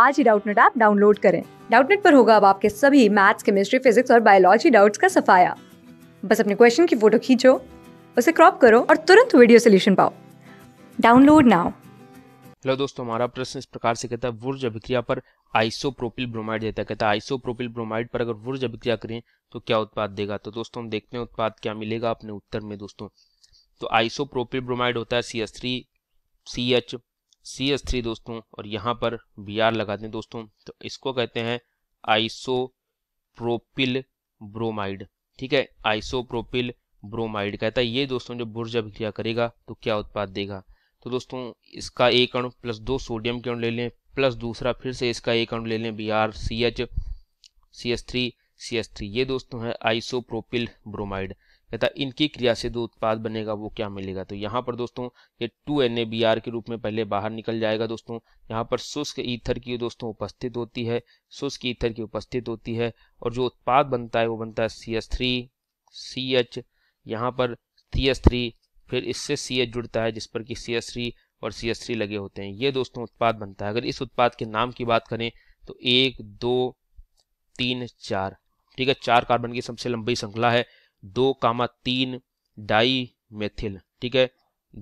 आज ही Doubtnut app download करें डाउटनेट पर होगा अब आपके सभी मैथ्स केमिस्ट्री फिजिक्स और बायोलॉजी डाउट्स का सफाया बस अपने क्वेश्चन की फोटो खींचो उसे क्रॉप करो और तुरंत वीडियो सोल्यूशन पाओ डाउनलोड नाउ हेलो दोस्तों हमारा प्रश्न इस प्रकार से कहता है वुर्ज अभिक्रिया पर आइसोप्रोपिल ब्रोमाइड देता है कहता है आइसोप्रोपिल ब्रोमाइड पर अगर वुर्ज अभिक्रिया करें तो क्या उत्पाद देगा तो दोस्तों हम देखते हैं उत्पाद क्या मिलेगा अपने उत्तर में दोस्तों तो आइसोप्रोपिल ब्रोमाइड होता है C S three C H C S three दोस्तों और यहाँ पर बी आर लगाते हैं दोस्तों तो इसको कहते हैं आइसोप्रोपिल ब्रोमाइड ठीक है आइसोप्रोपिल ब्रोमाइड कहता है ये दोस्तों जब बुर्ज अभिक्रिया करेगा तो क्या उत्पाद देगा तो दोस्तों इसका एक अणु प्लस दो सोडियम के अणु ले लें प्लस दूसरा फिर से इसका एक अणु ले लें B R C H C S three C S three ये दोस्तों है आइसोप्रोपिल ब्रोमाइड तथा इनकी क्रिया से जो उत्पाद बनेगा वो क्या मिलेगा तो यहाँ पर दोस्तों ये टू एन के रूप में पहले बाहर निकल जाएगा दोस्तों यहाँ पर शुष्क ईथर की दोस्तों उपस्थित होती है शुष्क ईथर की उपस्थित होती है और जो उत्पाद बनता है वो बनता है C S three C H यहाँ पर सी एस थ्री फिर इससे सी एच जुड़ता है जिस पर कि सी एस थ्री और सी एस थ्री लगे होते हैं ये दोस्तों उत्पाद बनता है अगर इस उत्पाद के नाम की बात करें तो एक दो तीन चार ठीक है चार कार्बन की सबसे लंबी श्रृंखला है दो कामा तीन डाई मेथिल ठीक है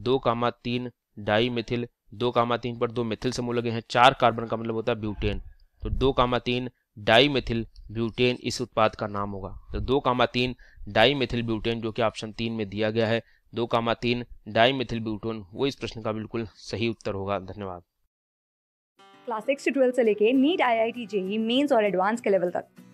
दो कामा तीन डाई मेथिल दो कामा तीन पर दो मेथिल समूह लगे हैं चार कार्बन का मतलब होता है ब्यूटेन तो दो कामा तीन डाई मेथिल ब्यूटेन इस उत्पाद का नाम होगा तो दो कामा तीन डाई मेथिल ब्यूटेन जो कि ऑप्शन तीन में दिया गया है दो कामा तीन डाई मेथिल ब्यूटेन वो इस प्रश्न का बिल्कुल सही उत्तर होगा धन्यवाद क्लास सिक्स से ट्वेल्व से लेके NEET I I T JEE mains और एडवांस के लेवल तक